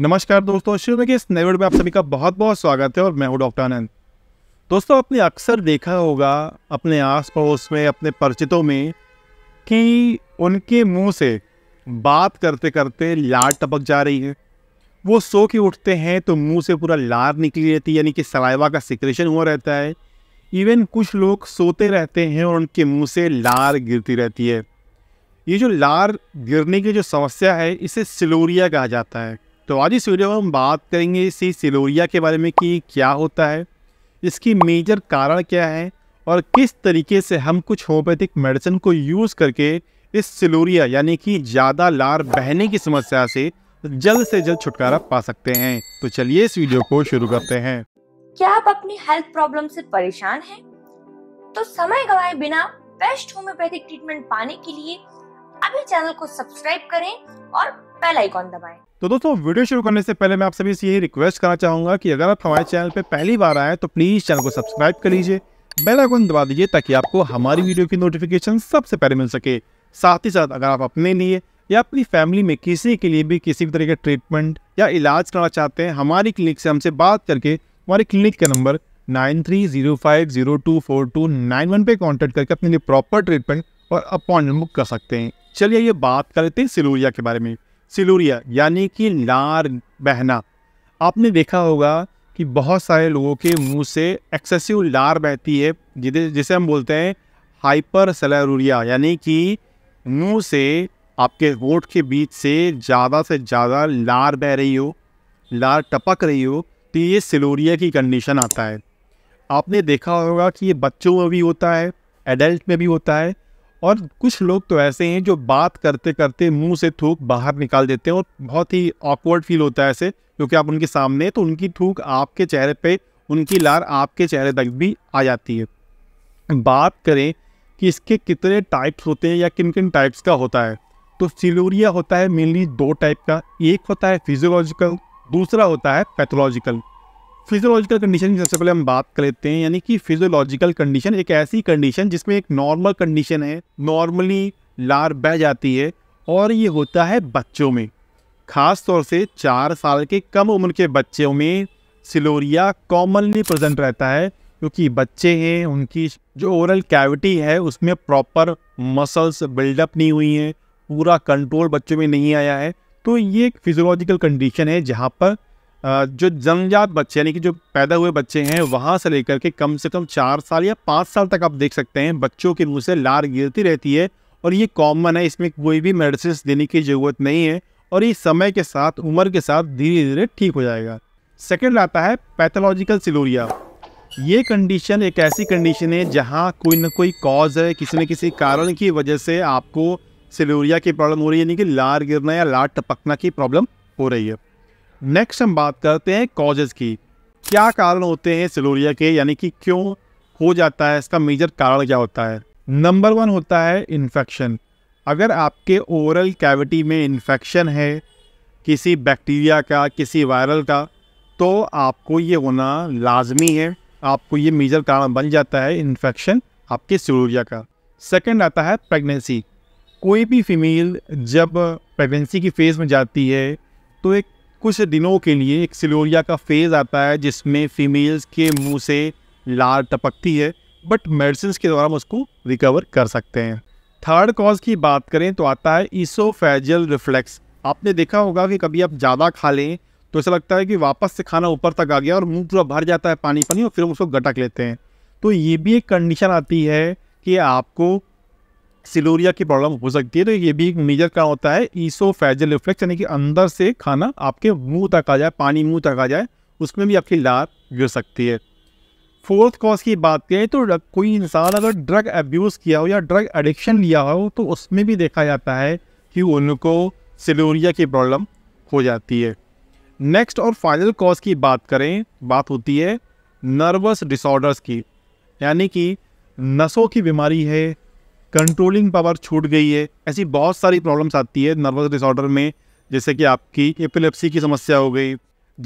नमस्कार दोस्तों शिव के इस वीडियो में आप सभी का बहुत बहुत स्वागत है और मैं हूँ डॉक्टर आनंद दोस्तों आपने अक्सर देखा होगा अपने आस पड़ोस में अपने परिचितों में कि उनके मुंह से बात करते करते लार टपक जा रही है वो सो के उठते हैं तो मुंह से पूरा लार निकली रहती है यानी कि सलाइवा का सिक्रेशन हुआ रहता है इवन कुछ लोग सोते रहते हैं और उनके मुंह से लार गिरती रहती है ये जो लार गिरने की जो समस्या है इसे सिलोरिया कहा जाता है तो आज इस वीडियो में हम बात करेंगे इसी सिलोरिया के बारे में कि क्या होता है इसकी मेजर कारण क्या है और किस तरीके से हम कुछ होम्योपैथिक मेडिसिन को यूज़ करके इस सिलोरिया यानी कि ज़्यादा लार बहने की समस्या से जल्द से जल्द छुटकारा पा सकते हैं तो चलिए इस वीडियो को शुरू करते हैं क्या आप अपनी हेल्थ प्रॉब्लम से परेशान हैं? तो समय गवाए बिना बेस्ट होम्योपैथिक ट्रीटमेंट पाने के लिए अभी चैनल को सब्सक्राइब करें और बेल आइकॉन दबाएं। तो दोस्तों वीडियो शुरू करने से पहले मैं आप सभी से यही रिक्वेस्ट करना चाहूंगा कि अगर आप हमारे चैनल पर पहली बार आए तो प्लीज चैनल को सब्सक्राइब कर लीजिए बेल आइकॉन दबा दीजिए ताकि आपको हमारी वीडियो की नोटिफिकेशन सबसे पहले मिल सके साथ ही साथ अगर आप अपने लिए या अपनी फैमिली में किसी के लिए भी किसी भी तरह का ट्रीटमेंट या इलाज कराना चाहते हैं हमारी क्लिनिक से हमसे बात करके हमारी क्लिनिक का number nine three zero five zero two four two nine one पे कॉन्टेक्ट करके अपने लिए प्रॉपर ट्रीटमेंट और अपॉइंटमेंट बुक कर सकते हैं चलिए ये बात कर लेते हैं सिलोरिया के बारे में सिलूरिया यानी कि लार बहना आपने देखा होगा कि बहुत सारे लोगों के मुंह से एक्सेसिव लार बहती है जिसे हम बोलते हैं हाइपर सेलरूरिया यानी कि मुंह से आपके होठ के बीच से ज़्यादा से ज़्यादा लार बह रही हो लार टपक रही हो तो ये सिलोरिया की कंडीशन आता है आपने देखा होगा कि ये बच्चों में भी होता है एडल्ट में भी होता है और कुछ लोग तो ऐसे हैं जो बात करते करते मुंह से थूक बाहर निकाल देते हैं और बहुत ही ऑकवर्ड फील होता है ऐसे क्योंकि आप उनके सामने तो उनकी थूक आपके चेहरे पे उनकी लार आपके चेहरे तक भी आ जाती है बात करें कि इसके कितने टाइप्स होते हैं या किन किन टाइप्स का होता है तो सिलोरिया होता है मेनली दो टाइप का एक होता है फिजियोलॉजिकल दूसरा होता है पैथोलॉजिकल फिजियोलॉजिकल कंडीशन की सबसे पहले हम बात कर लेते हैं यानी कि फिजियोलॉजिकल कंडीशन एक ऐसी कंडीशन जिसमें एक नॉर्मल कंडीशन है नॉर्मली लार बह जाती है और ये होता है बच्चों में खास तौर से चार साल के कम उम्र के बच्चों में सिलोरिया कॉमनली प्रेजेंट रहता है क्योंकि बच्चे हैं उनकी जो ओरल कैविटी है उसमें प्रॉपर मसल्स बिल्डअप नहीं हुई हैं पूरा कंट्रोल बच्चों में नहीं आया है तो ये एक फिजियोलॉजिकल कंडीशन है जहाँ पर जो जन्मजात बच्चे यानी कि जो पैदा हुए बच्चे हैं वहाँ से लेकर के कम से कम चार साल या पाँच साल तक आप देख सकते हैं बच्चों के मुँह से लार गिरती रहती है और ये कॉमन है इसमें कोई भी मेडिसिन देने की ज़रूरत नहीं है और ये समय के साथ उम्र के साथ धीरे धीरे ठीक हो जाएगा सेकेंड आता है पैथोलॉजिकल सिलोरिया ये कंडीशन एक ऐसी कंडीशन है जहाँ कोई ना कोई कॉज है किसी न किसी कारण की वजह से आपको सिलोरिया की प्रॉब्लम हो रही है यानी कि लार गिरना या लार टपकना की प्रॉब्लम हो रही है नेक्स्ट हम बात करते हैं कॉजेज़ की क्या कारण होते हैं सिलोरिया के यानी कि क्यों हो जाता है इसका मेजर कारण क्या होता है नंबर वन होता है इन्फेक्शन अगर आपके ओरल कैविटी में इन्फेक्शन है किसी बैक्टीरिया का किसी वायरल का तो आपको ये होना लाजमी है आपको ये मेजर कारण बन जाता है इन्फेक्शन आपके सिलोरिया का सेकंड आता है प्रेगनेंसी कोई भी फीमेल जब प्रेगनेंसी की फेज़ में जाती है तो एक कुछ दिनों के लिए एक सिलोरिया का फेज़ आता है जिसमें फीमेल्स के मुंह से लार टपकती है बट मेडिसिन के द्वारा हम उसको रिकवर कर सकते हैं थर्ड कॉज की बात करें तो आता है ईसोफेजल रिफ्लेक्स आपने देखा होगा कि कभी आप ज़्यादा खा लें तो ऐसा लगता है कि वापस से खाना ऊपर तक आ गया और मुंह पूरा भर जाता है पानी पानी और फिर हम उसको गटक लेते हैं तो ये भी एक कंडीशन आती है कि आपको सिलोरिया की प्रॉब्लम हो सकती है तो ये भी एक मेजर कारण होता है ईसोफेजल इफेक्ट यानी कि अंदर से खाना आपके मुंह तक आ जाए पानी मुंह तक आ जाए उसमें भी आपकी लार गिर सकती है फोर्थ कॉज की बात करें तो कोई इंसान अगर ड्रग एब्यूज़ किया हो या ड्रग एडिक्शन लिया हो तो उसमें भी देखा जाता है कि उनको सिलोरिया की प्रॉब्लम हो जाती है नेक्स्ट और फाइनल कॉज की बात करें बात होती है नर्वस डिसऑर्डर्स की यानी कि नसों की बीमारी है कंट्रोलिंग पावर छूट गई है ऐसी बहुत सारी प्रॉब्लम्स आती है नर्वस डिसऑर्डर में जैसे कि आपकी एपिलेप्सी की समस्या हो गई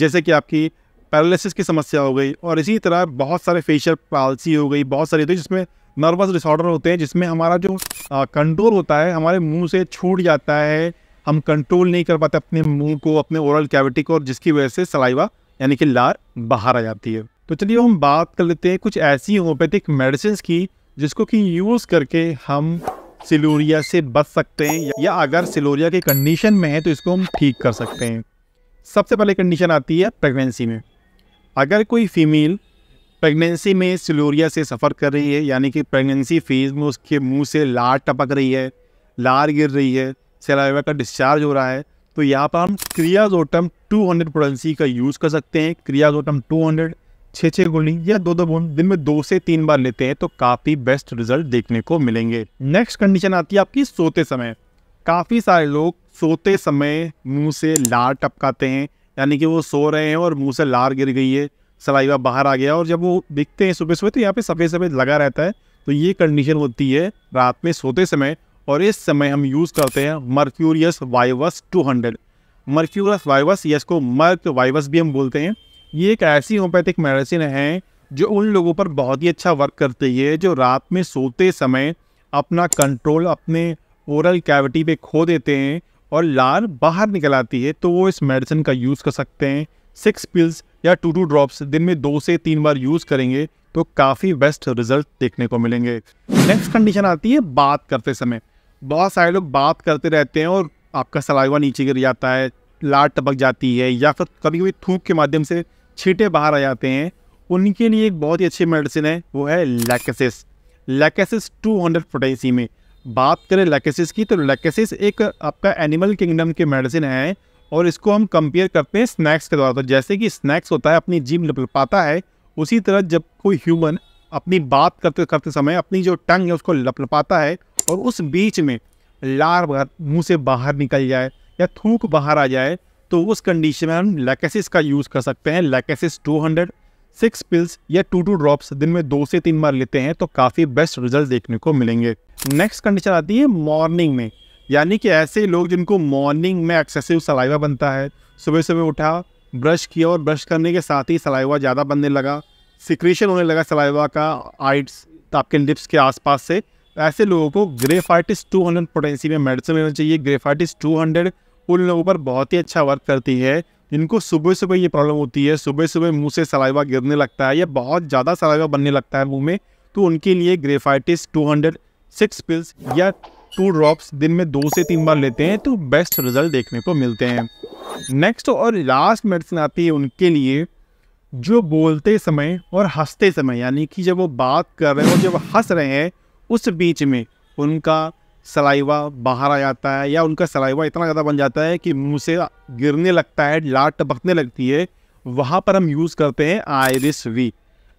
जैसे कि आपकी पैरालिसिस की समस्या हो गई और इसी तरह बहुत सारे फेशियल पालसी हो गई बहुत सारी होती तो है जिसमें नर्वस डिसऑर्डर होते हैं जिसमें हमारा जो कंट्रोल होता है हमारे मुंह से छूट जाता है हम कंट्रोल नहीं कर पाते अपने मुंह को अपने ओरल कैविटी को और जिसकी वजह से सलाइवा यानी कि लार बाहर आ जाती है तो चलिए हम बात कर लेते हैं कुछ ऐसी होम्योपैथिक मेडिसिन की जिसको कि यूज़ करके हम सिलोरिया से बच सकते हैं या अगर सिलोरिया के कंडीशन में है तो इसको हम ठीक कर सकते हैं सबसे पहले कंडीशन आती है प्रेगनेंसी में अगर कोई फीमेल प्रेगनेंसी में सिलोरिया से सफ़र कर रही है यानी कि प्रेगनेंसी फेज़ में उसके मुंह से लार टपक रही है लार गिर रही है सिलाइवा का डिस्चार्ज हो रहा है तो यहाँ पर हम क्रियाजोटम 200 हंड्रेड प्रोडेंसी का यूज़ कर सकते हैं क्रियाजोटम 200 छः छः गोली या दो दो बोन दिन में दो से तीन बार लेते हैं तो काफ़ी बेस्ट रिजल्ट देखने को मिलेंगे नेक्स्ट कंडीशन आती है आपकी सोते समय काफ़ी सारे लोग सोते समय मुंह से लार टपकाते हैं यानी कि वो सो रहे हैं और मुंह से लार गिर गई है सलाइवा बाहर आ गया और जब वो दिखते हैं सुबह सुबह तो यहाँ पे सफ़ेद सफ़ेद लगा रहता है तो ये कंडीशन होती है रात में सोते समय और इस समय हम यूज़ करते हैं mercurius vivus 200 mercurius vivus yes इसको मर्क वाइवस भी हम बोलते हैं ये एक ऐसी होम्योपैथिक मेडिसिन है जो उन लोगों पर बहुत ही अच्छा वर्क करती है जो रात में सोते समय अपना कंट्रोल अपने ओरल कैविटी पे खो देते हैं और लार बाहर निकल आती है तो वो इस मेडिसिन का यूज़ कर सकते हैं सिक्स पिल्स या टू टू ड्रॉप्स दिन में दो से तीन बार यूज़ करेंगे तो काफ़ी बेस्ट रिजल्ट देखने को मिलेंगे नेक्स्ट कंडीशन आती है बात करते समय बहुत सारे लोग बात करते रहते हैं और आपका सलाइवा नीचे गिर जाता है लार टपक जाती है या फिर कभी कभी थूक के माध्यम से छींटे बाहर आ जाते हैं उनके लिए एक बहुत ही अच्छी मेडिसिन है वो है लैकेसिस लैकेसिस 200 हंड्रेड पोटेंसी में बात करें लैकेसिस की तो लैकेसिस एक आपका एनिमल किंगडम की मेडिसिन है और इसको हम कंपेयर करते हैं स्नैक्स के द्वारा तो जैसे कि स्नैक्स होता है अपनी जीभ लपलपाता है उसी तरह जब कोई ह्यूमन अपनी बात करते करते समय अपनी जो टंग है उसको लपलपाता है और उस बीच में लार मुंह से बाहर निकल जाए या थूक बाहर आ जाए तो उस कंडीशन में हम लैकेसिस का यूज़ कर सकते हैं लैकेसिस 200 सिक्स पिल्स या टू टू ड्रॉप्स दिन में दो से तीन बार लेते हैं तो काफ़ी बेस्ट रिजल्ट देखने को मिलेंगे नेक्स्ट कंडीशन आती है मॉर्निंग में यानी कि ऐसे लोग जिनको मॉर्निंग में एक्सेसिव सलाइवा बनता है सुबह सुबह उठा ब्रश किया और ब्रश करने के साथ ही सलाइवा ज़्यादा बनने लगा सिक्रेशन होने लगा सलाइवा का आइट्स आपके लिप्स के आसपास से ऐसे लोगों को ग्रेफाइटिस 200 पोटेंसी में मेडिसिन लेना चाहिए ग्रेफाइटिस 200 उन लोगों पर बहुत ही अच्छा वर्क करती है इनको सुबह सुबह ये प्रॉब्लम होती है सुबह सुबह मुंह से सलाइवा गिरने लगता है या बहुत ज़्यादा सलाइवा बनने लगता है मुंह में तो उनके लिए ग्रेफाइटिस 206 पिल्स या टू ड्रॉप्स दिन में दो से तीन बार लेते हैं तो बेस्ट रिजल्ट देखने को मिलते हैं नेक्स्ट और लास्ट मेडिसिन आती है उनके लिए जो बोलते समय और हंसते समय यानी कि जब वो बात कर रहे हैं जब हंस रहे हैं उस बीच में उनका सलाइवा बाहर आ जाता है या उनका सलाइवा इतना ज़्यादा बन जाता है कि मुँह से गिरने लगता है लाट टपकने लगती है वहाँ पर हम यूज़ करते हैं iris v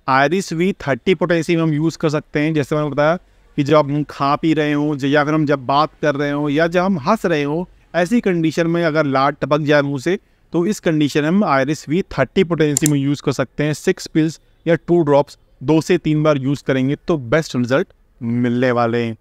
iris v thirty में हम यूज़ कर सकते हैं जैसे मैंने बताया कि जब हम खा पी रहे हों या फिर हम जब बात कर रहे हों या जब हम हंस रहे हों ऐसी कंडीशन में अगर लाट टपक जाए मुँह से तो इस कंडीशन में हम आयरिस वी थर्टी पोटेंसी में यूज़ कर सकते हैं सिक्स पिल्स या टू ड्रॉप्स दो से तीन बार यूज़ करेंगे तो बेस्ट रिजल्ट मिलने वाले हैं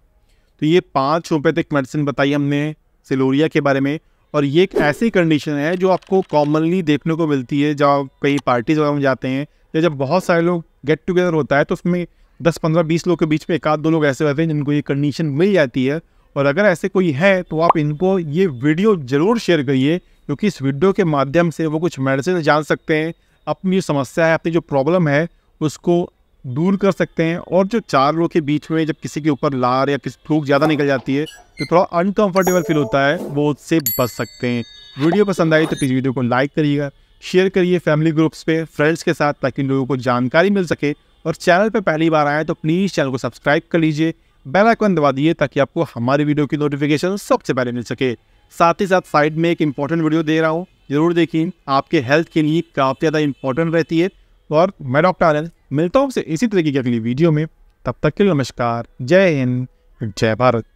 तो ये पाँच होम्योपैथिक मेडिसिन बताई हमने सिलोरिया के बारे में और ये एक ऐसी कंडीशन है जो आपको कॉमनली देखने को मिलती है जब कई कहीं पार्टीज वगैरह में जाते हैं या जब बहुत सारे लोग गेट टुगेदर होता है तो उसमें दस पंद्रह बीस लोग के बीच में एक आध दो लोग ऐसे रहते हैं जिनको ये कंडीशन मिल जाती है और अगर ऐसे कोई है तो आप इनको ये वीडियो ज़रूर शेयर करिए क्योंकि इस वीडियो के माध्यम से वो कुछ मेडिसिन जान सकते हैं अपनी जो समस्या है अपनी जो प्रॉब्लम है उसको दूर कर सकते हैं और जो चार लोग के बीच में जब किसी के ऊपर लार या किसी थूक ज़्यादा निकल जाती है तो थोड़ा अनकंफर्टेबल फील होता है वो उससे बच सकते हैं वीडियो पसंद आई तो प्लीज़ वीडियो को लाइक करिएगा शेयर करिए फैमिली ग्रुप्स पे फ्रेंड्स के साथ ताकि लोगों को जानकारी मिल सके और चैनल पर पहली बार आए तो प्लीज़ चैनल को सब्सक्राइब कर लीजिए बेल आइकन दबा दिए ताकि आपको हमारे वीडियो की नोटिफिकेशन सबसे पहले मिल सके साथ ही साथ साइड में एक इंपॉर्टेंट वीडियो दे रहा हूँ ज़रूर देखिए आपके हेल्थ के लिए काफ़ी ज़्यादा इंपॉर्टेंट रहती है और मैं डॉक्टर आनंद मिलता हूँ आपसे इसी तरीके की अगली वीडियो में तब तक के लिए नमस्कार जय हिंद जय भारत